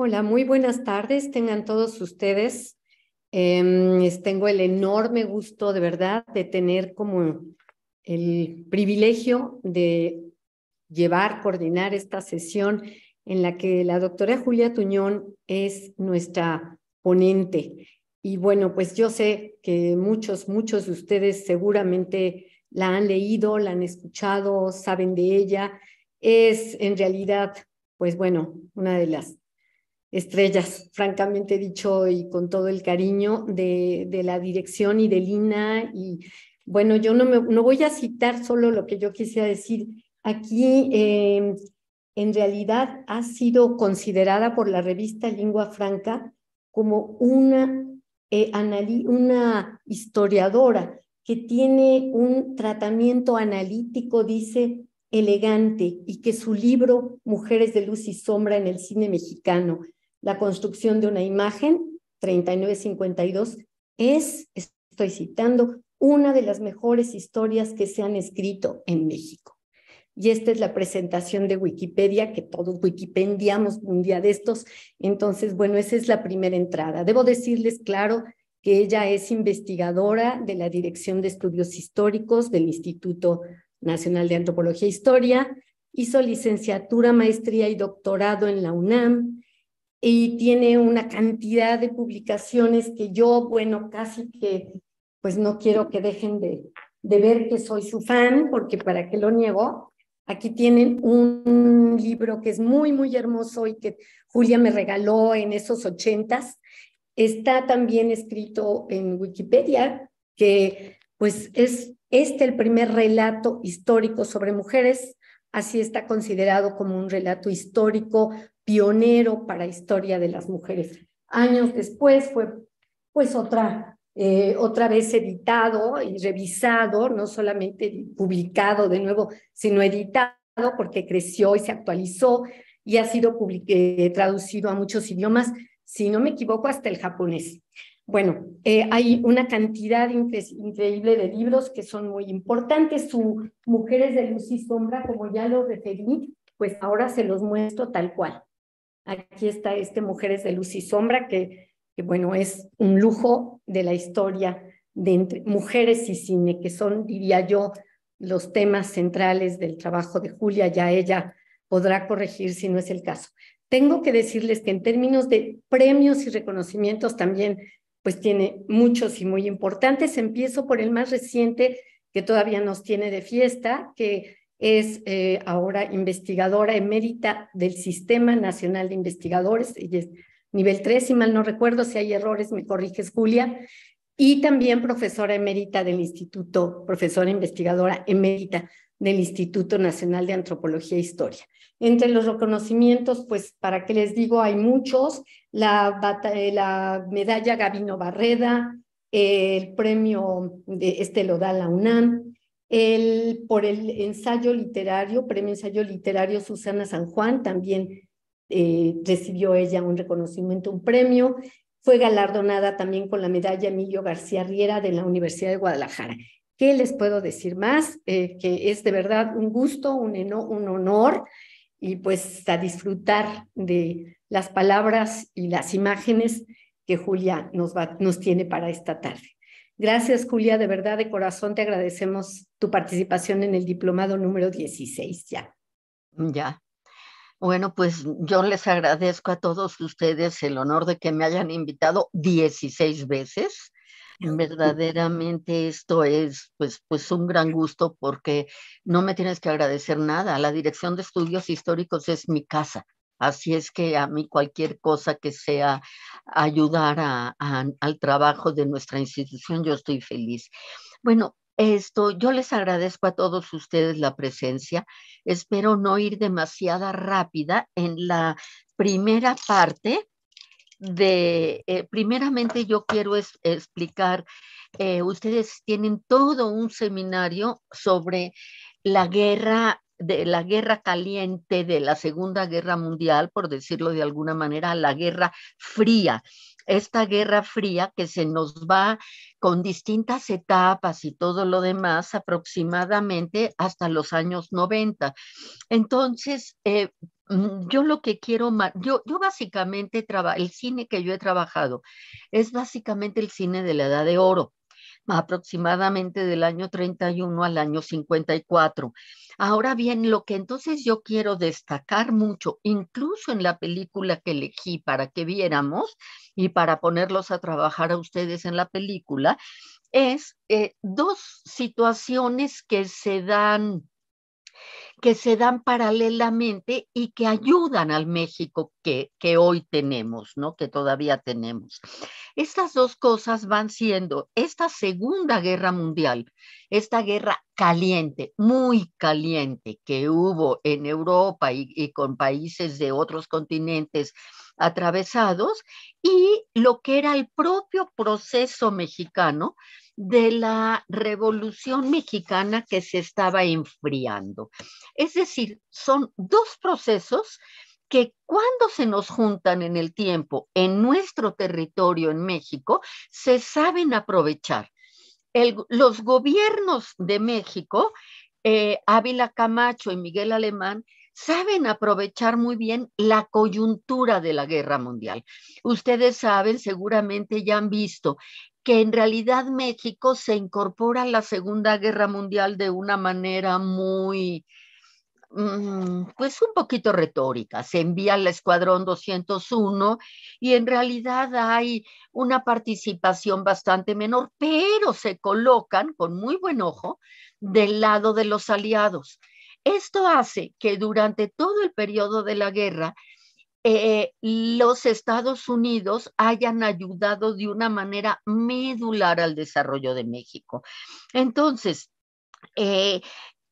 Hola, muy buenas tardes. Tengan todos ustedes. Em, tengo el enorme gusto, de verdad, de tener como el privilegio de llevar, coordinar esta sesión en la que la doctora Julia Tuñón es nuestra ponente. Y bueno, pues yo sé que muchos, muchos de ustedes seguramente la han leído, la han escuchado, saben de ella. Es en realidad, pues bueno, una de las estrellas, francamente dicho, y con todo el cariño de, la dirección y de Lina. Y bueno, yo no, me, no voy a citar solo lo que yo quisiera decir. Aquí, eh, en realidad, ha sido considerada por la revista Lingua Franca como una, eh, una historiadora que tiene un tratamiento analítico, dice, elegante, y que su libro Mujeres de Luz y Sombra en el Cine Mexicano la construcción de una imagen, 3952, es, estoy citando, una de las mejores historias que se han escrito en México. Y esta es la presentación de Wikipedia, que todos wikipendiamos un día de estos. Entonces, bueno, esa es la primera entrada. Debo decirles, claro, que ella es investigadora de la Dirección de Estudios Históricos del Instituto Nacional de Antropología e Historia, hizo licenciatura, maestría y doctorado en la UNAM, y tiene una cantidad de publicaciones que yo, bueno, casi que pues no quiero que dejen de, de ver que soy su fan, porque para qué lo niego. Aquí tienen un libro que es muy, muy hermoso y que Julia me regaló en esos ochentas. Está también escrito en Wikipedia, que pues es este el primer relato histórico sobre mujeres, así está considerado como un relato histórico pionero para historia de las mujeres. Años después fue pues otra, eh, otra vez editado y revisado, no solamente publicado de nuevo, sino editado porque creció y se actualizó y ha sido eh, traducido a muchos idiomas, si no me equivoco, hasta el japonés. Bueno, eh, hay una cantidad increíble de libros que son muy importantes. Su Mujeres de Luz y Sombra, como ya lo referí, pues ahora se los muestro tal cual. Aquí está este Mujeres de Luz y Sombra, que, bueno, es un lujo de la historia de mujeres y cine, que son, diría yo, los temas centrales del trabajo de Julia, ya ella podrá corregir si no es el caso. Tengo que decirles que en términos de premios y reconocimientos también, pues tiene muchos y muy importantes. Empiezo por el más reciente que todavía nos tiene de fiesta, que es eh, ahora investigadora emérita del Sistema Nacional de Investigadores, es nivel 3, si mal no recuerdo, si hay errores me corriges Julia, y también profesora emérita del Instituto, profesora investigadora emérita del Instituto Nacional de Antropología e Historia. Entre los reconocimientos, pues, ¿para qué les digo? Hay muchos, la, eh, la medalla Gabino Barreda, el premio de, este lo da la UNAM, el, por el ensayo literario, premio ensayo literario Susana San Juan, también eh, recibió ella un reconocimiento, un premio. Fue galardonada también con la medalla Emilio García Riera de la Universidad de Guadalajara. ¿Qué les puedo decir más? Eh, que es de verdad un gusto, un, un honor y pues a disfrutar de las palabras y las imágenes que Julia nos, nos tiene para esta tarde. Gracias, Julia. De verdad, de corazón te agradecemos tu participación en el diplomado número 16 ya. Ya. Bueno, pues yo les agradezco a todos ustedes el honor de que me hayan invitado 16 veces. Verdaderamente esto es pues, pues un gran gusto porque no me tienes que agradecer nada. La Dirección de Estudios Históricos es mi casa Así es que a mí cualquier cosa que sea ayudar al trabajo de nuestra institución, yo estoy feliz. Bueno, esto, yo les agradezco a todos ustedes la presencia. Espero no ir demasiada rápida en la primera parte de, eh, primeramente yo quiero explicar, eh, ustedes tienen todo un seminario sobre la guerra de la guerra caliente, de la Segunda Guerra Mundial, por decirlo de alguna manera, la guerra fría. Esta guerra fría que se nos va con distintas etapas y todo lo demás aproximadamente hasta los años 90. Entonces, eh, mm, yo lo que quiero más, yo, yo básicamente, el cine que yo he trabajado es básicamente el cine de la edad de oro aproximadamente del año 31 al año 54. Ahora bien, lo que entonces yo quiero destacar mucho, incluso en la película que elegí para que viéramos y para ponerlos a trabajar a ustedes en la película, es eh, dos situaciones que se dan que se dan paralelamente y que ayudan al México que, que hoy tenemos, ¿no? Que todavía tenemos. Estas dos cosas van siendo esta Segunda Guerra Mundial, esta guerra caliente, muy caliente, que hubo en Europa y, y con países de otros continentes atravesados, y lo que era el propio proceso mexicano de la revolución mexicana que se estaba enfriando. Es decir, son dos procesos que cuando se nos juntan en el tiempo en nuestro territorio en México, se saben aprovechar. los gobiernos de México, eh, Ávila Camacho y Miguel Alemán, saben aprovechar muy bien la coyuntura de la guerra mundial. Ustedes saben, seguramente ya han visto que en realidad México se incorpora a la Segunda Guerra Mundial de una manera muy, mm, pues un poquito retórica. Se envía al Escuadrón 201 y en realidad hay una participación bastante menor, pero se colocan con muy buen ojo del lado de los aliados. Esto hace que durante todo el periodo de la guerra eh, los Estados Unidos hayan ayudado de una manera medular al desarrollo de México. Entonces, eh,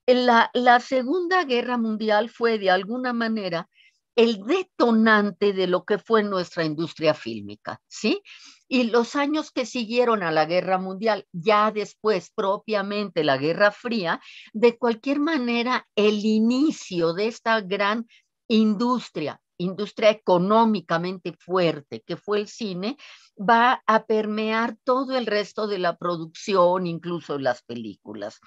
la, la Segunda Guerra Mundial fue de alguna manera el detonante de lo que fue nuestra industria fílmica, ¿sí? Y los años que siguieron a la guerra mundial, ya después propiamente la Guerra Fría, de cualquier manera, el inicio de esta gran industria industria económicamente fuerte que fue el cine, va a permear todo el resto de la producción, incluso las películas.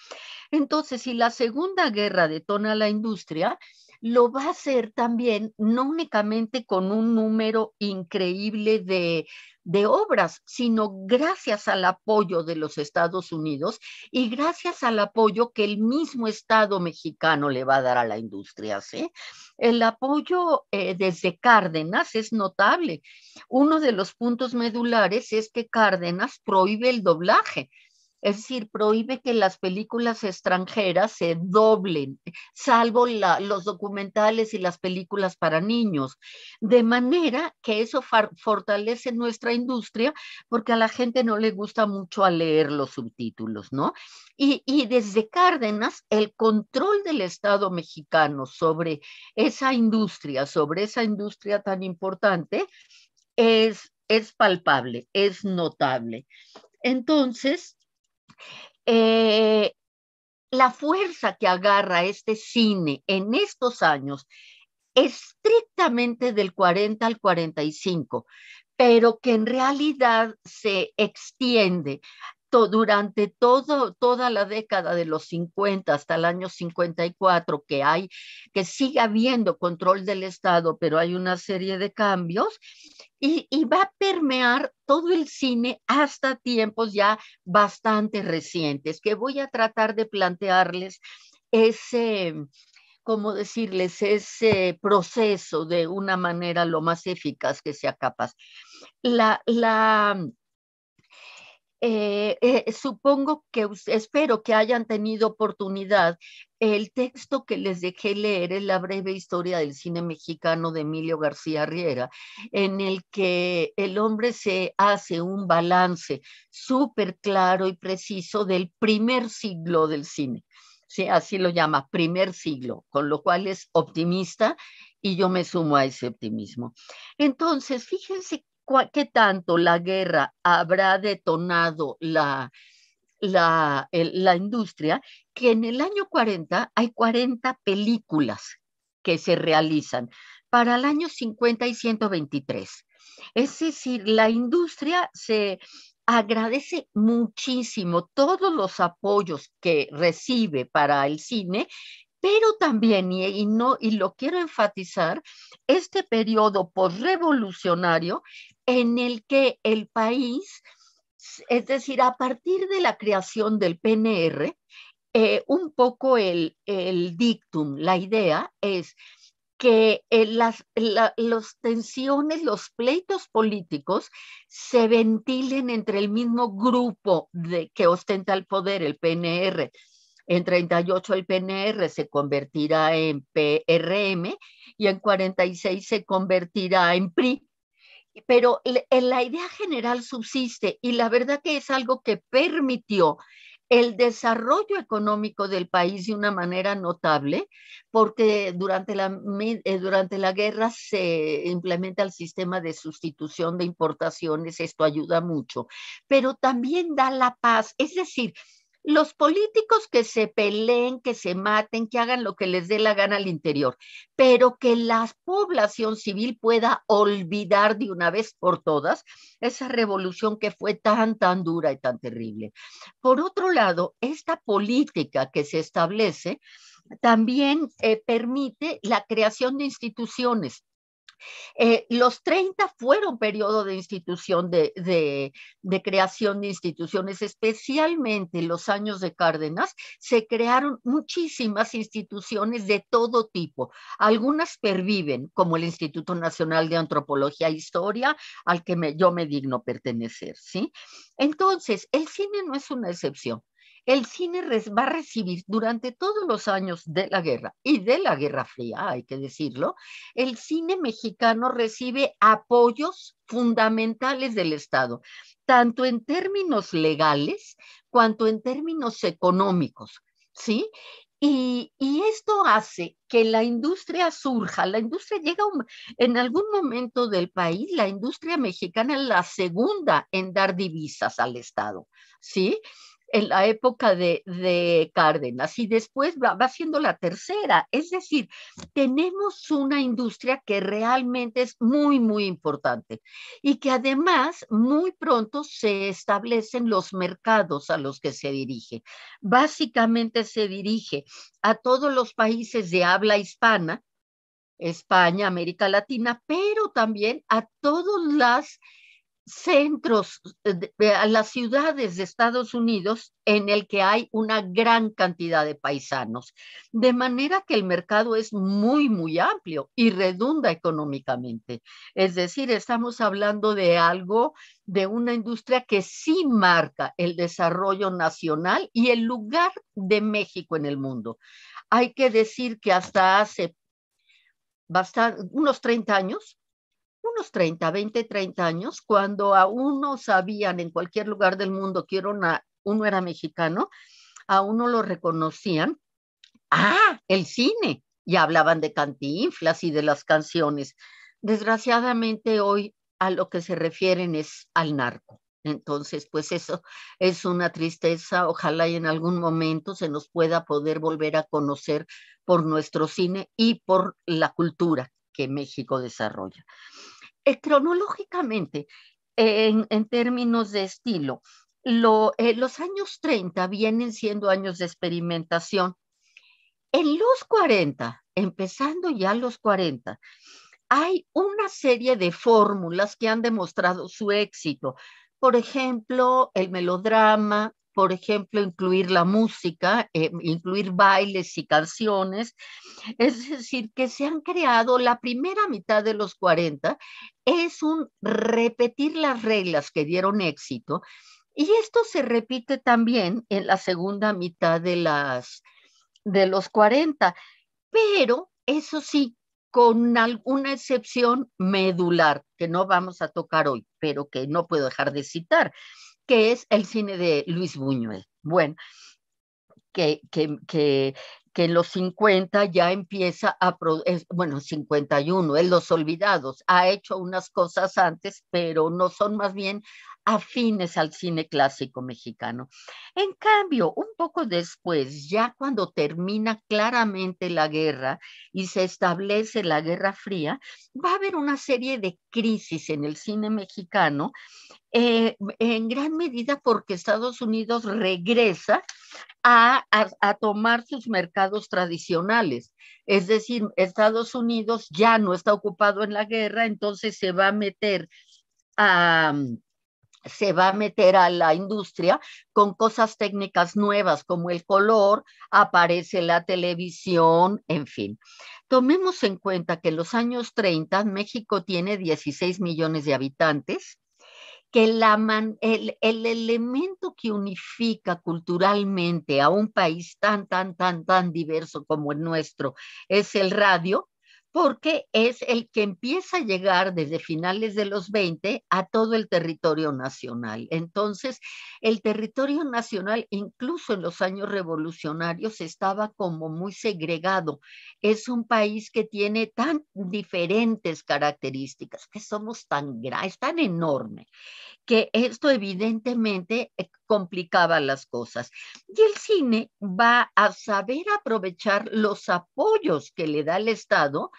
Entonces, si la Segunda Guerra detona la industria, lo va a hacer también, no únicamente con un número increíble de de obras, sino gracias al apoyo de los Estados Unidos y gracias al apoyo que el mismo Estado mexicano le va a dar a la industria. ¿sí? El apoyo eh, desde Cárdenas es notable. Uno de los puntos medulares es que Cárdenas prohíbe el doblaje es decir, prohíbe que las películas extranjeras se doblen, salvo los documentales y las películas para niños. De manera que eso fortalece nuestra industria porque a la gente no le gusta mucho a leer los subtítulos, ¿no? Y, desde Cárdenas, el control del Estado mexicano sobre esa industria, sobre esa industria tan importante, es, es palpable, es notable. Entonces, eh, la fuerza que agarra este cine en estos años, estrictamente del 40 al 45, pero que en realidad se extiende durante todo, toda la década de los 50 hasta el año 54 que hay, que sigue habiendo control del Estado, pero hay una serie de cambios, y, y va a permear todo el cine hasta tiempos ya bastante recientes, que voy a tratar de plantearles ese, ¿cómo decirles?, ese proceso de una manera lo más eficaz que sea capaz. La, la, eh, eh, supongo que espero que hayan tenido oportunidad. El texto que les dejé leer es la breve historia del cine mexicano de Emilio García Riera, en el que el hombre se hace un balance súper claro y preciso del primer siglo del cine. así lo llama, primer siglo, con lo cual es optimista y yo me sumo a ese optimismo. Entonces, fíjense qué tanto la guerra habrá detonado la, la, la industria, que en el año 40 hay 40 películas que se realizan para el año 50 y 123. Es decir, la industria se agradece muchísimo todos los apoyos que recibe para el cine, pero también, y, no, y lo quiero enfatizar, este periodo posrevolucionario en el que el país, es decir, a partir de la creación del PNR, eh, un poco el, dictum, la idea es que eh, las tensiones, los pleitos políticos se ventilen entre el mismo grupo de, que ostenta el poder, el PNR. En 38 el PNR se convertirá en PRM y en 46 se convertirá en PRI pero la idea general subsiste y la verdad que es algo que permitió el desarrollo económico del país de una manera notable, porque durante la, eh, durante la guerra se implementa el sistema de sustitución de importaciones, esto ayuda mucho, pero también da la paz, es decir, los políticos que se peleen, que se maten, que hagan lo que les dé la gana al interior, pero que la población civil pueda olvidar de una vez por todas esa revolución que fue tan, tan dura y tan terrible. Por otro lado, esta política que se establece también eh, permite la creación de instituciones eh, los 30 fueron periodo de institución, de, creación de instituciones, especialmente en los años de Cárdenas, se crearon muchísimas instituciones de todo tipo. Algunas perviven, como el Instituto Nacional de Antropología e Historia, al que yo me digno pertenecer, ¿sí? Entonces, el cine no es una excepción el cine va a recibir durante todos los años de la guerra y de la Guerra Fría, hay que decirlo, el cine mexicano recibe apoyos fundamentales del Estado, tanto en términos legales cuanto en términos económicos, ¿sí? Y, esto hace que la industria surja, la industria llega en algún momento del país, la industria mexicana es la segunda en dar divisas al Estado, ¿sí? en la época de, de Cárdenas y después va, va, siendo la tercera. Es decir, tenemos una industria que realmente es muy, muy importante y que además muy pronto se establecen los mercados a los que se dirige. Básicamente se dirige a todos los países de habla hispana, España, América Latina, pero también a todas las centros, eh, eh, a las ciudades de Estados Unidos en el que hay una gran cantidad de paisanos. De manera que el mercado es muy, muy amplio y redunda económicamente. Es decir, estamos hablando de algo, de una industria que sí marca el desarrollo nacional y el lugar de México en el mundo. Hay que decir que hasta hace unos 30 años, unos 30, 20, 30 años, cuando aún no sabían en cualquier lugar del mundo que uno era mexicano, aún no lo reconocían. Ah, el cine. y hablaban de cantinflas y de las canciones. Desgraciadamente hoy a lo que se refieren es al narco. Entonces, pues eso es una tristeza. Ojalá y en algún momento se nos pueda poder volver a conocer por nuestro cine y por la cultura que México desarrolla. Eh, cronológicamente, en, términos de estilo, eh, los años 30 vienen siendo años de experimentación. En los 40, empezando ya los 40, hay una serie de fórmulas que han demostrado su éxito. Por ejemplo, el melodrama, por ejemplo, incluir la música, eh, incluir bailes y canciones. Es decir, que se han creado la primera mitad de los 40, es un repetir las reglas que dieron éxito. Y esto se repite también en la segunda mitad de, las, de los 40, pero eso sí, con alguna excepción medular que no vamos a tocar hoy, pero que no puedo dejar de citar que es el cine de Luis Buñuel. Bueno, que, que, que, en los 50 ya empieza a, es, bueno, 51, en Los Olvidados, ha hecho unas cosas antes, pero no son más bien afines al cine clásico mexicano. En cambio, un poco después, ya cuando termina claramente la guerra y se establece la Guerra Fría, va a haber una serie de crisis en el cine mexicano, eh, en gran medida porque Estados Unidos regresa a, tomar sus mercados tradicionales. Es decir, Estados Unidos ya no está ocupado en la guerra, entonces se va a meter a se va a meter a la industria con cosas técnicas nuevas como el color, aparece la televisión, en fin. Tomemos en cuenta que en los años 30 México tiene 16 millones de habitantes, que la el, el elemento que unifica culturalmente a un país tan, tan, tan, tan diverso como el nuestro es el radio, porque es el que empieza a llegar desde finales de los 20 a todo el territorio nacional. Entonces, el territorio nacional, incluso en los años revolucionarios, estaba como muy segregado. Es un país que tiene tan diferentes características, que somos tan grandes, tan enorme, que esto evidentemente eh, complicaba las cosas. Y el cine va a saber aprovechar los apoyos que le da el Estado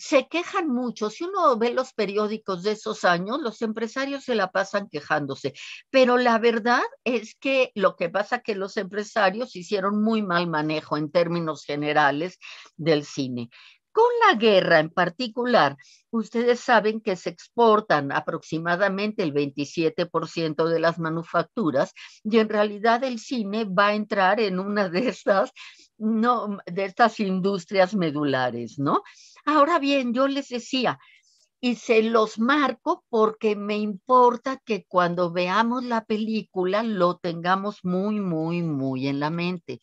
se quejan mucho. Si uno ve los periódicos de esos años, los empresarios se la pasan quejándose. Pero la verdad es que lo que pasa es que los empresarios hicieron muy mal manejo en términos generales del cine. Con la guerra en particular, ustedes saben que se exportan aproximadamente el 27% de las manufacturas y en realidad el cine va a entrar en una de estas no, de estas industrias medulares, ¿no? Ahora bien, yo les decía, y se los marco porque me importa que cuando veamos la película lo tengamos muy, muy, muy en la mente.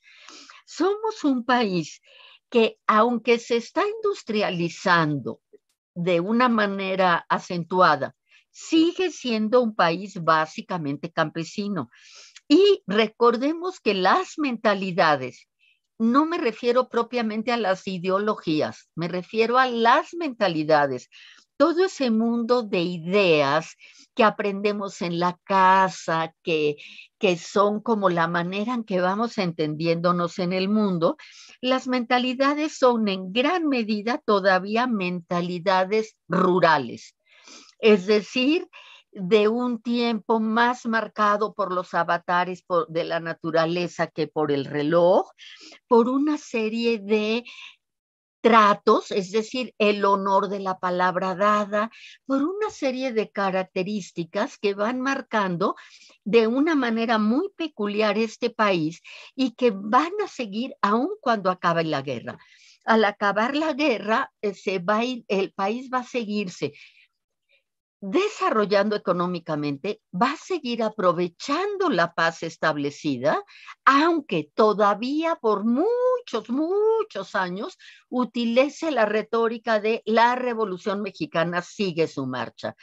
Somos un país que aunque se está industrializando de una manera acentuada, sigue siendo un país básicamente campesino. Y recordemos que las mentalidades no me refiero propiamente a las ideologías, me refiero a las mentalidades. Todo ese mundo de ideas que aprendemos en la casa, que, son como la manera en que vamos entendiéndonos en el mundo, las mentalidades son en gran medida todavía mentalidades rurales. Es decir, de un tiempo más marcado por los avatares de la naturaleza que por el reloj, por una serie de tratos, es decir, el honor de la palabra dada, por una serie de características que van marcando de una manera muy peculiar este país y que van a seguir aún cuando acabe la guerra. Al acabar la guerra, eh, se va el país va a seguirse desarrollando económicamente, va a seguir aprovechando la paz establecida, aunque todavía por muchos, muchos años utilice la retórica de la revolución mexicana sigue su marcha.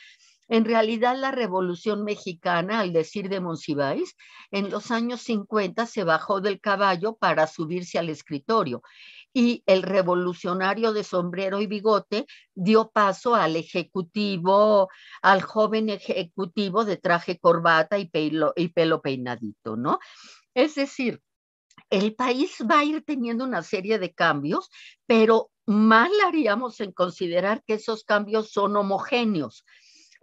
En realidad, la revolución mexicana, al decir de Monsiváis, en los años 50 se bajó del caballo para subirse al escritorio y el revolucionario de sombrero y bigote dio paso al ejecutivo, al joven ejecutivo de traje, corbata y pelo, y pelo peinadito, ¿no? Es decir, el país va a ir teniendo una serie de cambios, pero mal haríamos en considerar que esos cambios son homogéneos.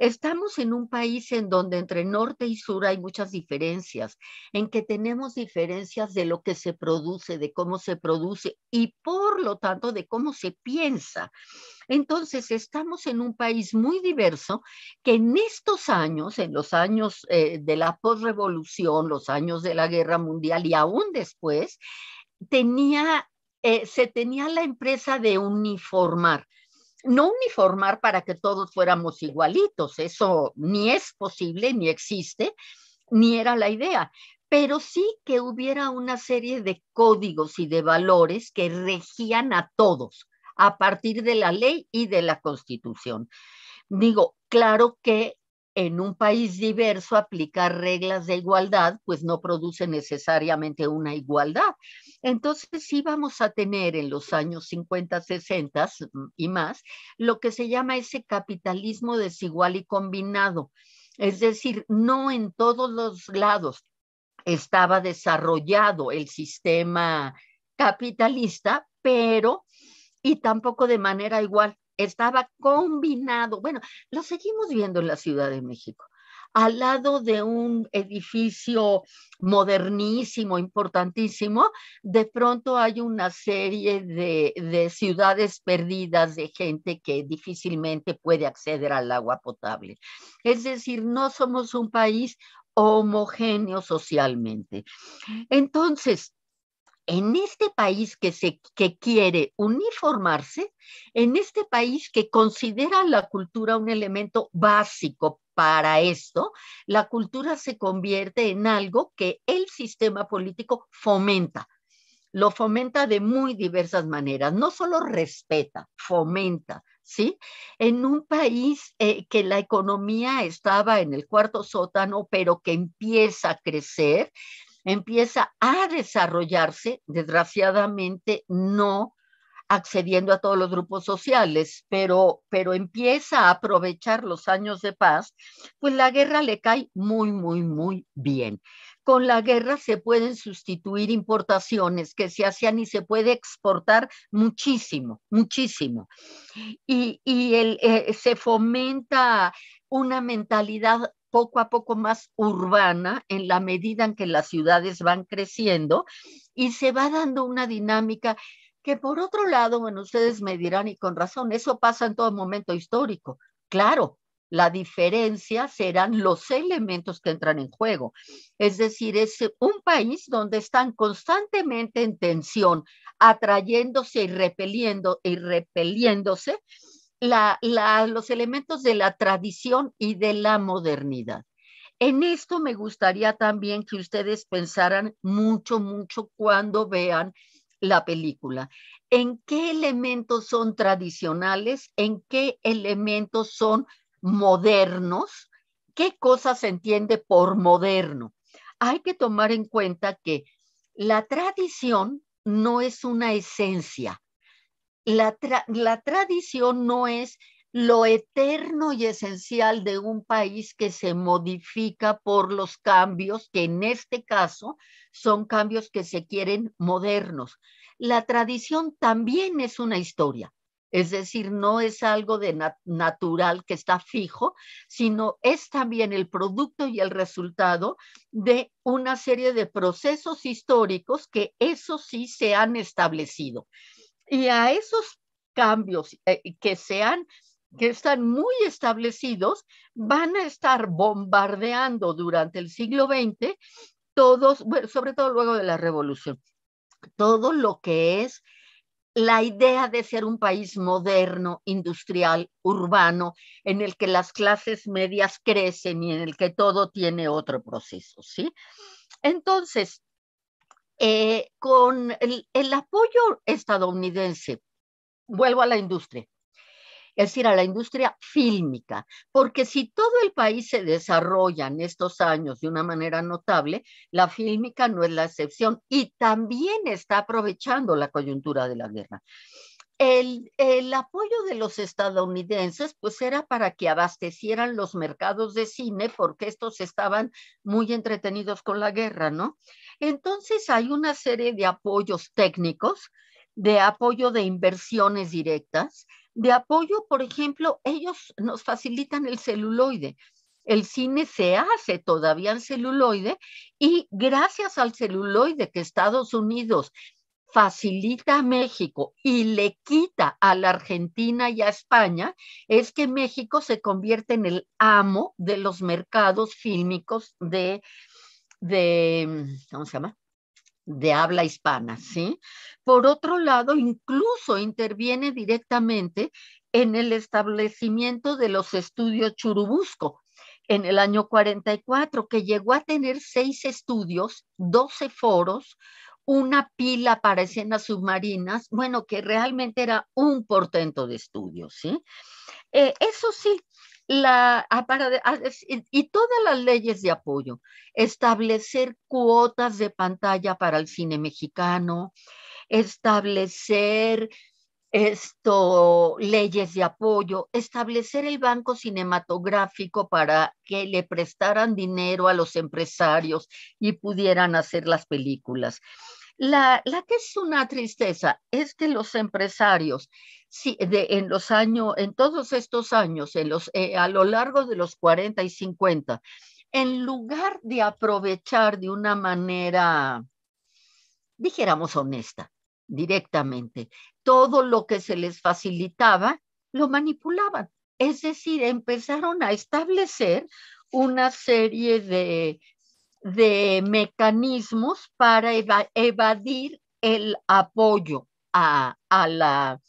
Estamos en un país en donde entre norte y sur hay muchas diferencias, en que tenemos diferencias de lo que se produce, de cómo se produce y por lo tanto de cómo se piensa. Entonces, estamos en un país muy diverso que en estos años, en los años eh, de la postrevolución, los años de la guerra mundial y aún después, tenía, eh, se tenía la empresa de uniformar no uniformar para que todos fuéramos igualitos, eso ni es posible, ni existe, ni era la idea, pero sí que hubiera una serie de códigos y de valores que regían a todos a partir de la ley y de la constitución. Digo, claro que en un país diverso aplicar reglas de igualdad pues no produce necesariamente una igualdad, entonces íbamos a tener en los años 50, 60 mm, y más lo que se llama ese capitalismo desigual y combinado. Es decir, no en todos los lados estaba desarrollado el sistema capitalista, pero y tampoco de manera igual estaba combinado. Bueno, lo seguimos viendo en la Ciudad de México al lado de un edificio modernísimo, importantísimo, de pronto hay una serie de, ciudades perdidas de gente que difícilmente puede acceder al agua potable. Es decir, no somos un país homogéneo socialmente. Entonces, en este país que, se, que quiere uniformarse, en este país que considera la cultura un elemento básico, para esto, la cultura se convierte en algo que el sistema político fomenta. Lo fomenta de muy diversas maneras, no solo respeta, fomenta, ¿sí? En un país eh, que la economía estaba en el cuarto sótano, pero que empieza a crecer, empieza a desarrollarse, desgraciadamente no accediendo a todos los grupos sociales, pero, pero empieza a aprovechar los años de paz, pues la guerra le cae muy, muy, muy bien. Con la guerra se pueden sustituir importaciones que se hacían y se puede exportar muchísimo, muchísimo. Y, y el, eh, se fomenta una mentalidad poco a poco más urbana en la medida en que las ciudades van creciendo y se va dando una dinámica que por otro lado, bueno, ustedes me dirán, y con razón, eso pasa en todo momento histórico. Claro, la diferencia serán los elementos que entran en juego. Es decir, es un país donde están constantemente en tensión, atrayéndose y repeliendo y repeliéndose los elementos de la tradición y de la modernidad. En esto me gustaría también que ustedes pensaran mucho, mucho cuando vean la película. ¿En qué elementos son tradicionales? ¿En qué elementos son modernos? ¿Qué cosa se entiende por moderno? Hay que tomar en cuenta que la tradición no es una esencia. La, la tradición no es lo eterno y esencial de un país que se modifica por los cambios, que en este caso son cambios que se quieren modernos. La tradición también es una historia, es decir, no es algo de natural que está fijo, sino es también el producto y el resultado de una serie de procesos históricos que eso sí se han establecido. Y a esos cambios eh, que se han que están muy establecidos, van a estar bombardeando durante el siglo XX todos, sobre todo luego de la revolución, todo lo que es la idea de ser un país moderno, industrial, urbano, en el que las clases medias crecen y en el que todo tiene otro proceso, ¿sí? Entonces, eh, con el apoyo estadounidense, vuelvo a la industria, es decir, a la industria fílmica, porque si todo el país se desarrolla en estos años de una manera notable, la fílmica no es la excepción y también está aprovechando la coyuntura de la guerra. El, el, apoyo de los estadounidenses pues era para que abastecieran los mercados de cine porque estos estaban muy entretenidos con la guerra, ¿no? Entonces hay una serie de apoyos técnicos, de apoyo de inversiones directas de apoyo, por ejemplo, ellos nos facilitan el celuloide. El cine se hace todavía en celuloide y gracias al celuloide que Estados Unidos facilita a México y le quita a la Argentina y a España es que México se convierte en el amo de los mercados fílmicos de, de ¿cómo se llama? de habla hispana, ¿sí? Por otro lado, incluso interviene directamente en el establecimiento de los estudios Churubusco en el año 44, que llegó a tener seis estudios, 12 foros, una pila para escenas submarinas, bueno, que realmente era un portento de estudios, ¿sí? Eh, eso sí, la, ah, ah, y todas las leyes de apoyo, establecer cuotas de pantalla para el cine mexicano, establecer esto, leyes de apoyo, establecer el banco cinematográfico para que le prestaran dinero a los empresarios y pudieran hacer las películas. La, la que es una tristeza es que los empresarios Sí, de, en los años, en todos estos años, en los, eh, a lo largo de los 40 y 50, en lugar de aprovechar de una manera, dijéramos honesta, directamente, todo lo que se les facilitaba, lo manipulaban. Es decir, empezaron a establecer una serie de, mecanismos para evadir el apoyo a, a la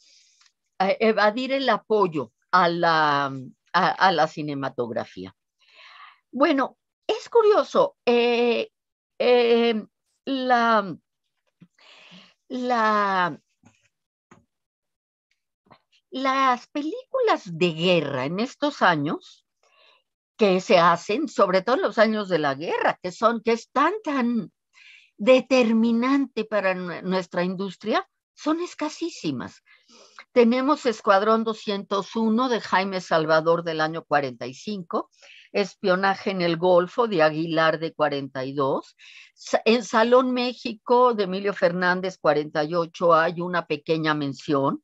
evadir el apoyo a la, a, la cinematografía. Bueno, es curioso, eh, eh, la, la, las películas de guerra en estos años que se hacen, sobre todo en los años de la guerra, que son, que están tan, tan determinante para nuestra industria, son escasísimas. Tenemos Escuadrón 201 de Jaime Salvador del año 45, Espionaje en el Golfo de Aguilar de 42, en Salón México de Emilio Fernández 48 hay una pequeña mención.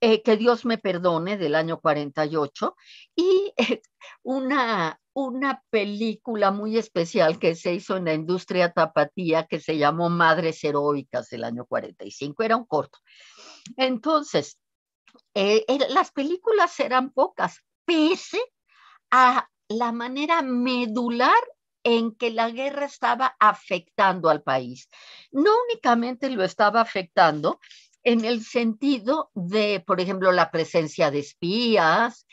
Eh, que Dios me perdone del año 48 y eh, una una película muy especial que se hizo en la industria tapatía que se llamó Madres Heroicas del año 45, era un corto. Entonces, eh, las películas eran pocas, pese a la manera medular en que la guerra estaba afectando al país. No únicamente lo estaba afectando en el sentido de, por ejemplo, la presencia de espías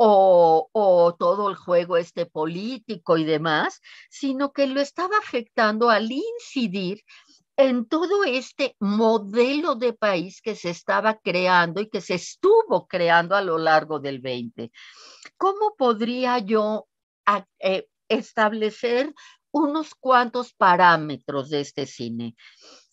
o, todo el juego este político y demás, sino que lo estaba afectando al incidir en todo este modelo de país que se estaba creando y que se estuvo creando a lo largo del 20. ¿Cómo podría yo ah, eh, establecer unos cuantos parámetros de este cine?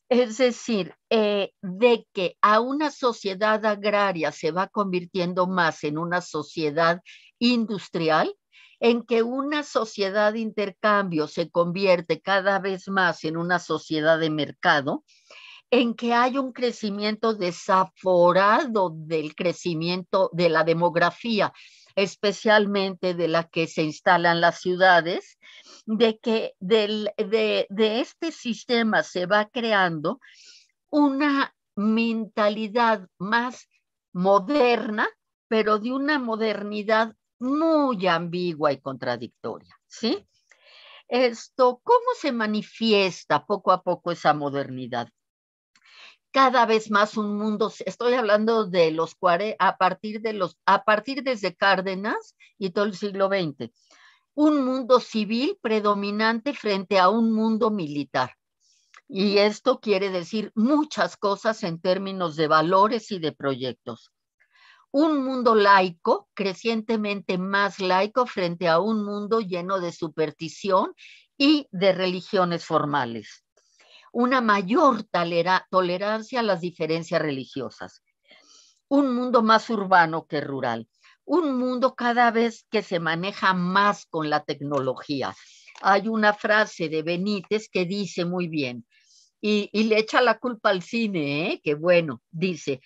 Es decir, eh, de que a una sociedad agraria se va convirtiendo más en una sociedad industrial, en que una sociedad de intercambio se convierte cada vez más en una sociedad de mercado, en que hay un crecimiento desaforado del crecimiento de la demografía especialmente de la que se instalan las ciudades, de que de, este sistema se va creando una mentalidad más moderna, pero de una modernidad muy ambigua y contradictoria, ¿sí? Esto, ¿cómo se manifiesta poco a poco esa modernidad? cada vez más un mundo, estoy hablando de los a partir de los, a partir desde Cárdenas y todo el siglo XX, un mundo civil predominante frente a un mundo militar. Y esto quiere decir muchas cosas en términos de valores y de proyectos. Un mundo laico, crecientemente más laico frente a un mundo lleno de superstición y de religiones formales una mayor tolerancia a las diferencias religiosas, un mundo más urbano que rural, un mundo cada vez que se maneja más con la tecnología. Hay una frase de Benítez que dice muy bien, y, y le echa la culpa al cine, ¿eh? que bueno, dice,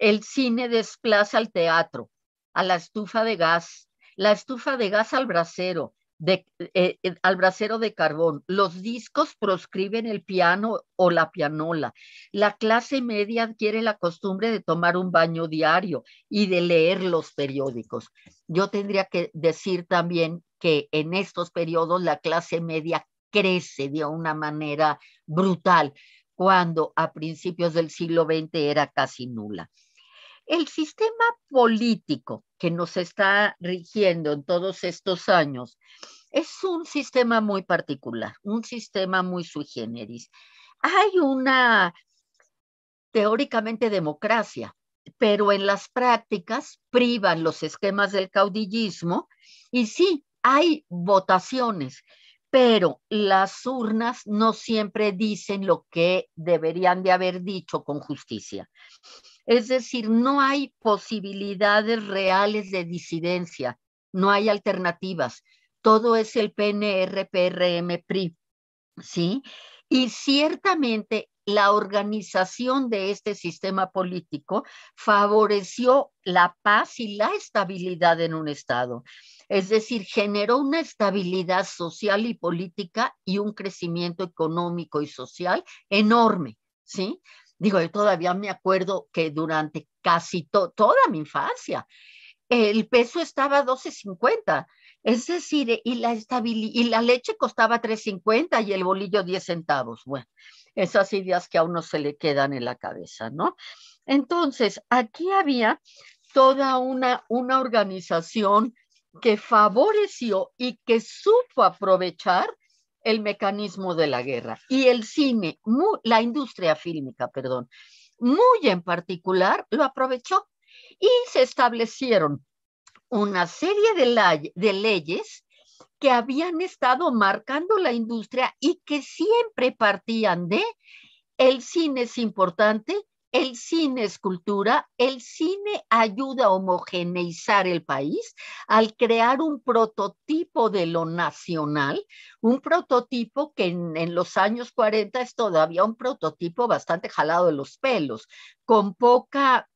el cine desplaza al teatro, a la estufa de gas, la estufa de gas al brasero, eh, eh, al brasero de carbón. Los discos proscriben el piano o la pianola. La clase media adquiere la costumbre de tomar un baño diario y de leer los periódicos. Yo tendría que decir también que en estos periodos la clase media crece de una manera brutal, cuando a principios del siglo XX era casi nula. El sistema político que nos está rigiendo en todos estos años es un sistema muy particular, un sistema muy sui generis. Hay una teóricamente democracia, pero en las prácticas privan los esquemas del caudillismo y sí, hay votaciones, pero las urnas no siempre dicen lo que deberían de haber dicho con justicia. Es decir, no hay posibilidades reales de disidencia, no hay alternativas. Todo es el PNR, PRM, PRI, ¿sí? Y ciertamente la organización de este sistema político favoreció la paz y la estabilidad en un Estado. Es decir, generó una estabilidad social y política y un crecimiento económico y social enorme, ¿sí? Digo, yo todavía me acuerdo que durante casi toda mi infancia el peso estaba 12.50, es decir, y la, leche costaba 3.50 y el bolillo 10 centavos. Bueno, esas ideas que a uno se le quedan en la cabeza, ¿no? Entonces, aquí había toda una, una organización que favoreció y que supo aprovechar el mecanismo de la guerra. Y el cine, la industria fílmica, perdón, muy en particular lo aprovechó y se establecieron una serie de, de leyes que habían estado marcando la industria y que siempre partían de el cine es importante el cine es cultura, el cine ayuda a homogeneizar el país al crear un prototipo de lo nacional, un prototipo que en, los años 40 es todavía un prototipo bastante jalado de los pelos, con poca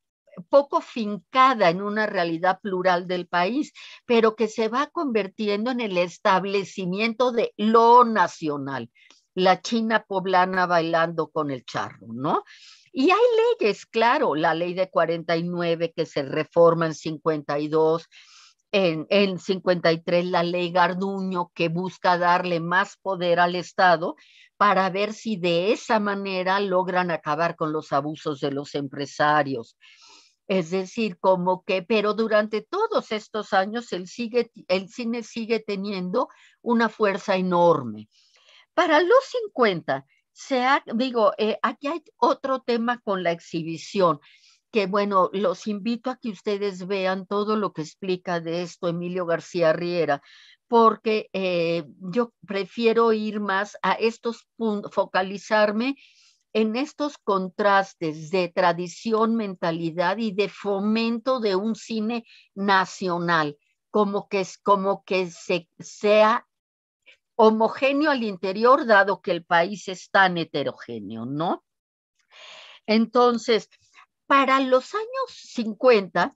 poco fincada en una realidad plural del país, pero que se va convirtiendo en el establecimiento de lo nacional la china poblana bailando con el charro, ¿no? Y hay leyes, claro, la ley de 49 que se reforma en 52, en, en 53 la ley Garduño que busca darle más poder al Estado para ver si de esa manera logran acabar con los abusos de los empresarios. Es decir, como que, pero durante todos estos años el, sigue, el cine sigue teniendo una fuerza enorme. Para los 50, se digo, eh, aquí hay otro tema con la exhibición, que bueno, los invito a que ustedes vean todo lo que explica de esto Emilio García Riera, porque eh, yo prefiero ir más a estos puntos, focalizarme en estos contrastes de tradición, mentalidad y de fomento de un cine nacional, como que, como que se, sea homogéneo al interior, dado que el país es tan heterogéneo, ¿no? Entonces, para los años 50,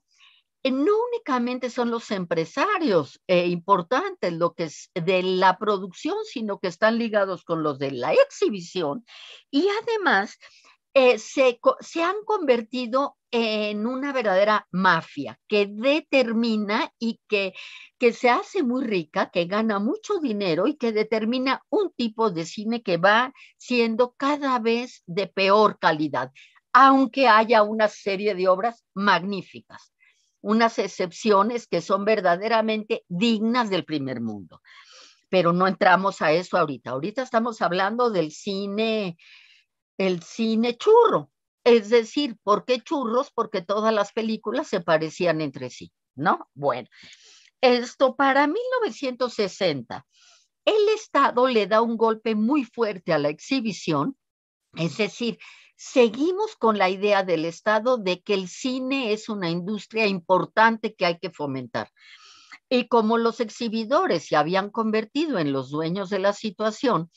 eh, no únicamente son los empresarios eh, importantes lo que es de la producción, sino que están ligados con los de la exhibición y además eh, se, se, han convertido en una verdadera mafia que determina y que, que se hace muy rica, que gana mucho dinero y que determina un tipo de cine que va siendo cada vez de peor calidad, aunque haya una serie de obras magníficas, unas excepciones que son verdaderamente dignas del primer mundo. Pero no entramos a eso ahorita. Ahorita estamos hablando del cine, el cine churro, es decir, ¿por qué churros? Porque todas las películas se parecían entre sí, ¿no? Bueno, esto para 1960, el Estado le da un golpe muy fuerte a la exhibición, es decir, seguimos con la idea del Estado de que el cine es una industria importante que hay que fomentar. Y como los exhibidores se habían convertido en los dueños de la situación,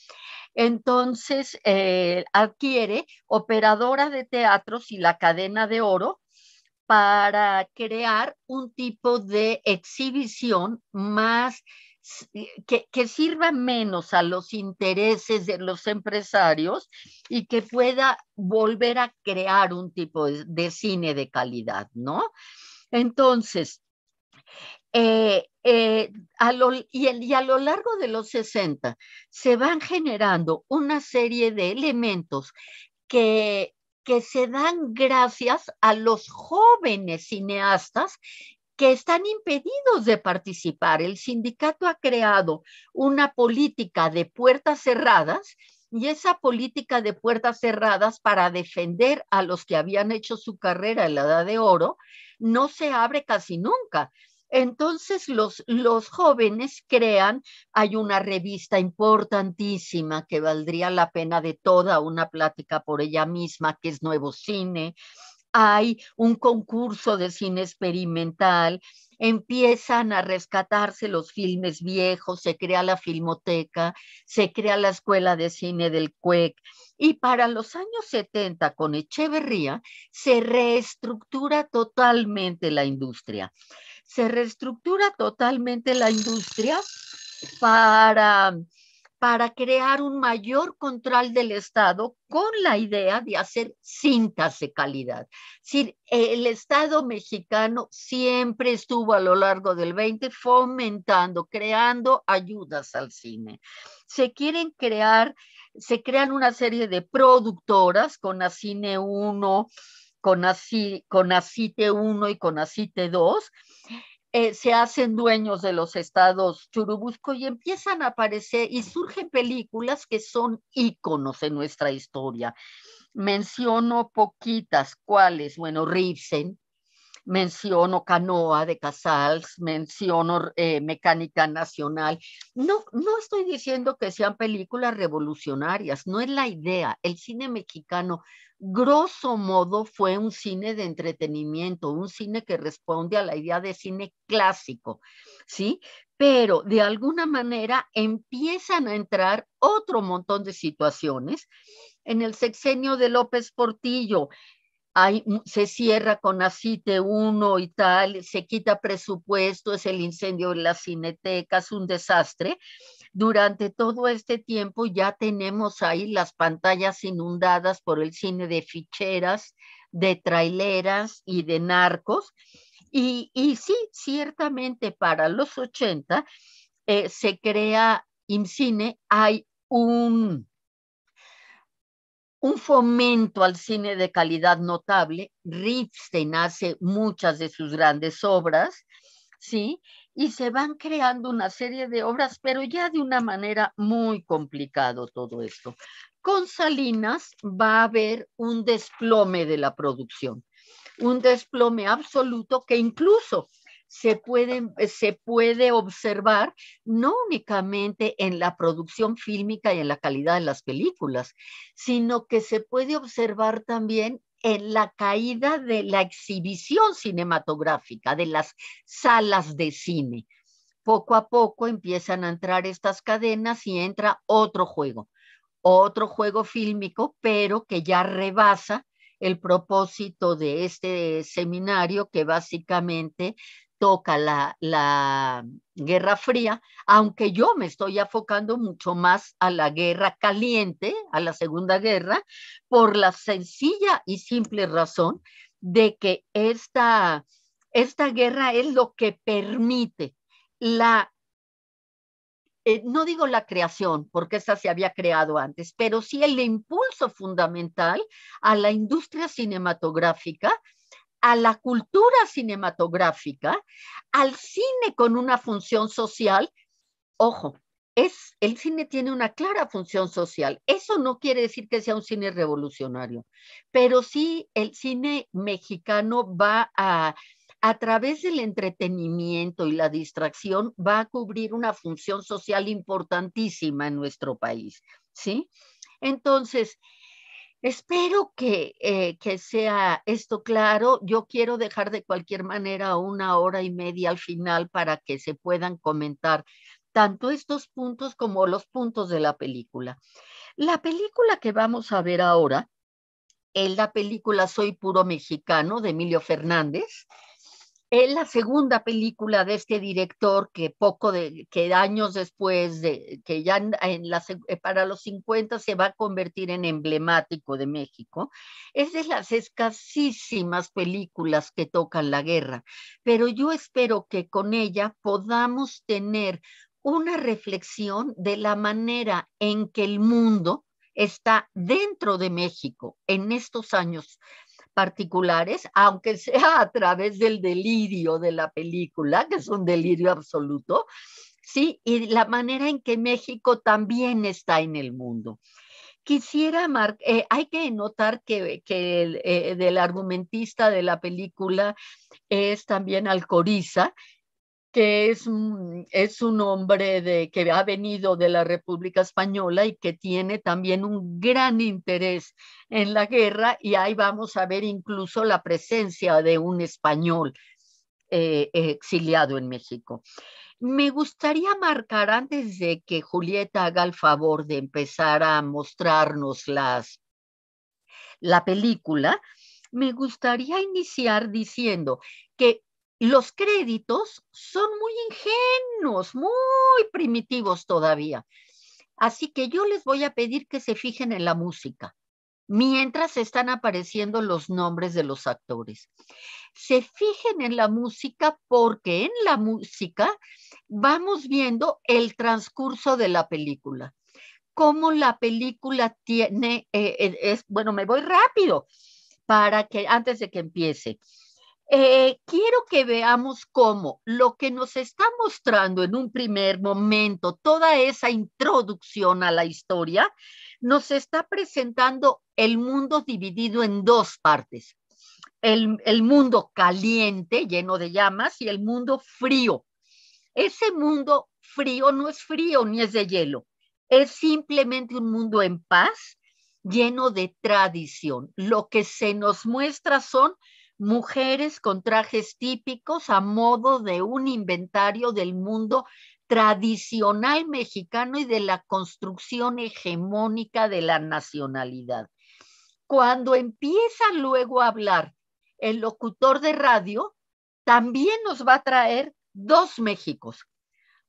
entonces eh, adquiere operadora de teatros y la cadena de oro para crear un tipo de exhibición más eh, que, sirva menos a los intereses de los empresarios y que pueda volver a crear un tipo de cine de calidad, ¿no? Entonces, eh, eh, y, a lo largo de los 60 se van generando una serie de elementos que, que se dan gracias a los jóvenes cineastas que están impedidos de participar. El sindicato ha creado una política de puertas cerradas y esa política de puertas cerradas para defender a los que habían hecho su carrera en la edad de oro no se abre casi nunca. Entonces los, jóvenes crean, hay una revista importantísima que valdría la pena de toda una plática por ella misma, que es Nuevo Cine, hay un concurso de cine experimental, empiezan a rescatarse los filmes viejos, se crea la filmoteca, se crea la escuela de cine del CUEC. Y para los años 70, con Echeverría, se reestructura totalmente la industria se reestructura totalmente la industria para, crear un mayor control del Estado con la idea de hacer cintas de calidad. Es el Estado mexicano siempre estuvo a lo largo del 20 fomentando, creando ayudas al cine. Se quieren crear, se crean una serie de productoras con Acine 1, con, con ACITE 1 y con ACITE 2, eh, se hacen dueños de los estados churubusco y empiezan a aparecer y surgen películas que son íconos en nuestra historia. Menciono poquitas, ¿cuáles? Bueno, Ripsen, menciono Canoa de Casals, menciono eh, Mecánica Nacional. No, no estoy diciendo que sean películas revolucionarias, no es la idea. El cine mexicano grosso modo fue un cine de entretenimiento, un cine que responde a la idea de cine clásico, ¿sí? Pero de alguna manera empiezan a entrar otro montón de situaciones. En el sexenio de López Portillo se cierra con aceite 1 y tal, se quita presupuesto, es el incendio en las cinetecas, un desastre. Durante todo este tiempo ya tenemos ahí las pantallas inundadas por el cine de ficheras, de traileras y de narcos. Y, sí, ciertamente para los 80 eh, se crea IMCINE, hay un, un fomento al cine de calidad notable. Ripstein hace muchas de sus grandes obras, ¿sí? Y se van creando una serie de obras, pero ya de una manera muy complicado todo esto. Con Salinas va a haber un desplome de la producción, un desplome absoluto que incluso eh, se puede, observar no únicamente en la producción fílmica y en la calidad de las películas, sino que se puede observar también en la caída de la exhibición cinematográfica, de las salas de cine. Poco a poco empiezan a entrar estas cadenas y entra otro juego, otro juego fílmico, pero que ya rebasa el propósito de este seminario que básicamente toca la, Guerra Fría, aunque yo me estoy afocando mucho más a la guerra caliente, a la Segunda Guerra, por la sencilla y simple razón de que esta, esta guerra es lo que permite la, eh, no digo la creación, porque esta se había creado antes, pero sí el impulso fundamental a la industria cinematográfica a la cultura cinematográfica, al cine con una función social. Ojo, es, el cine tiene una clara función social. Eso no quiere decir que sea un cine revolucionario, pero sí el cine mexicano va a, a través del entretenimiento y la distracción, va a cubrir una función social importantísima en nuestro país, ¿sí? Entonces, Espero eh, que, sea esto claro. Yo quiero dejar de cualquier manera una hora y media al final para que se puedan comentar tanto estos puntos como los puntos de la película. La película que vamos a ver ahora es la película Soy puro mexicano de Emilio Fernández, es la segunda película de este director que poco de que años después de que ya en eh, para los 50 se va a convertir en emblemático de México. Es de las escasísimas películas que tocan la guerra, pero yo espero que con ella podamos tener una reflexión de la manera en que el mundo está dentro de México en estos años particulares, aunque sea a través del delirio de la película, que es un delirio absoluto, ¿sí? Y la manera en que México también está en el mundo. Quisiera, eh, hay que notar que, que el, eh, del argumentista de la película es también Alcoriza, que es, es un hombre de, que ha venido de la República Española y que tiene también un gran interés en la guerra y ahí vamos a ver incluso la presencia de un español eh, exiliado en México. Me gustaría marcar antes de que Julieta haga el favor de empezar a mostrarnos las, la película, me gustaría iniciar diciendo que los créditos son muy ingenuos, muy primitivos todavía. Así que yo les voy a pedir que se fijen en la música mientras están apareciendo los nombres de los actores. Se fijen en la música porque en la música vamos viendo el transcurso de la película. Cómo la película tiene, eh, eh, es, bueno, me voy rápido para que antes de que empiece eh, quiero que veamos cómo lo que nos está mostrando en un primer momento, toda esa introducción a la historia, nos está presentando el mundo dividido en dos partes. el mundo caliente, lleno de llamas, y el mundo frío. Ese mundo frío no es frío ni es de hielo, es simplemente un mundo en paz, lleno de tradición. Lo que se nos muestra son mujeres con trajes típicos a modo de un inventario del mundo tradicional mexicano y de la construcción hegemónica de la nacionalidad. Cuando empieza luego a hablar el locutor de radio, también nos va a traer dos Méxicos.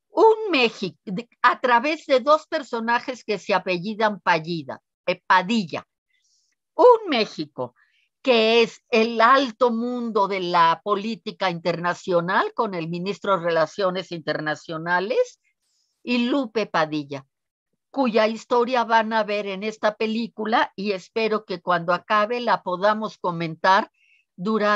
Un México a través de dos personajes que se apellidan Pallida, Padilla. Un México que es el alto mundo de la política internacional con el ministro de Relaciones Internacionales, y Lupe Padilla, cuya historia van a ver en esta película y espero que cuando acabe la podamos comentar durante